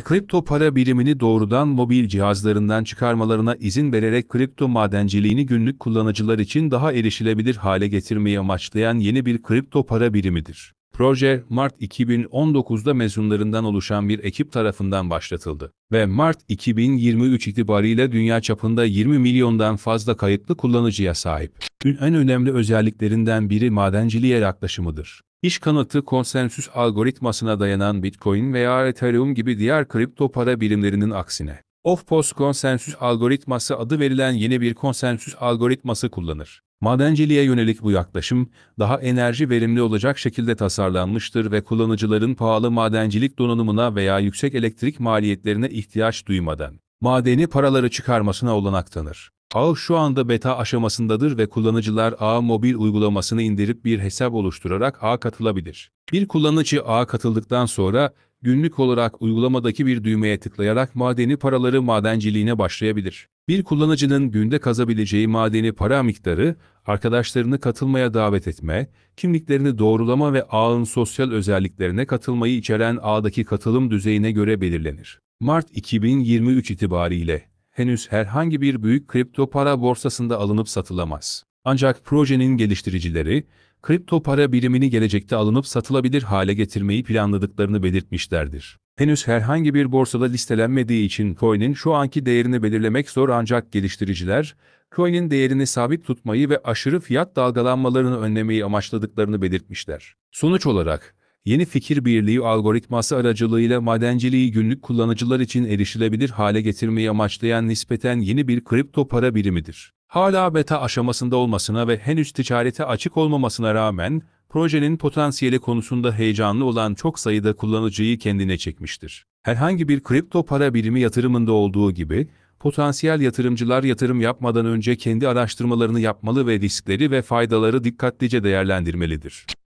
Kripto para birimini doğrudan mobil cihazlarından çıkarmalarına izin vererek kripto madenciliğini günlük kullanıcılar için daha erişilebilir hale getirmeyi amaçlayan yeni bir kripto para birimidir. Proje, Mart 2019'da mezunlarından oluşan bir ekip tarafından başlatıldı ve Mart 2023 itibariyle dünya çapında 20 milyondan fazla kayıtlı kullanıcıya sahip. En önemli özelliklerinden biri madenciliğe yaklaşımıdır. İş kanıtı konsensüs algoritmasına dayanan Bitcoin veya Ethereum gibi diğer kripto para birimlerinin aksine. Off-post konsensüs algoritması adı verilen yeni bir konsensüs algoritması kullanır. Madenciliğe yönelik bu yaklaşım, daha enerji verimli olacak şekilde tasarlanmıştır ve kullanıcıların pahalı madencilik donanımına veya yüksek elektrik maliyetlerine ihtiyaç duymadan, madeni paraları çıkarmasına olanak tanır. Ağ şu anda beta aşamasındadır ve kullanıcılar ağ mobil uygulamasını indirip bir hesap oluşturarak ağ katılabilir. Bir kullanıcı ağa katıldıktan sonra günlük olarak uygulamadaki bir düğmeye tıklayarak madeni paraları madenciliğine başlayabilir. Bir kullanıcının günde kazabileceği madeni para miktarı, arkadaşlarını katılmaya davet etme, kimliklerini doğrulama ve ağın sosyal özelliklerine katılmayı içeren ağdaki katılım düzeyine göre belirlenir. Mart 2023 itibariyle henüz herhangi bir büyük kripto para borsasında alınıp satılamaz. Ancak projenin geliştiricileri, kripto para birimini gelecekte alınıp satılabilir hale getirmeyi planladıklarını belirtmişlerdir. Henüz herhangi bir borsada listelenmediği için coin'in şu anki değerini belirlemek zor ancak geliştiriciler, coin'in değerini sabit tutmayı ve aşırı fiyat dalgalanmalarını önlemeyi amaçladıklarını belirtmişler. Sonuç olarak, yeni fikir birliği algoritması aracılığıyla madenciliği günlük kullanıcılar için erişilebilir hale getirmeyi amaçlayan nispeten yeni bir kripto para birimidir. Hala beta aşamasında olmasına ve henüz ticarete açık olmamasına rağmen, projenin potansiyeli konusunda heyecanlı olan çok sayıda kullanıcıyı kendine çekmiştir. Herhangi bir kripto para birimi yatırımında olduğu gibi, potansiyel yatırımcılar yatırım yapmadan önce kendi araştırmalarını yapmalı ve riskleri ve faydaları dikkatlice değerlendirmelidir.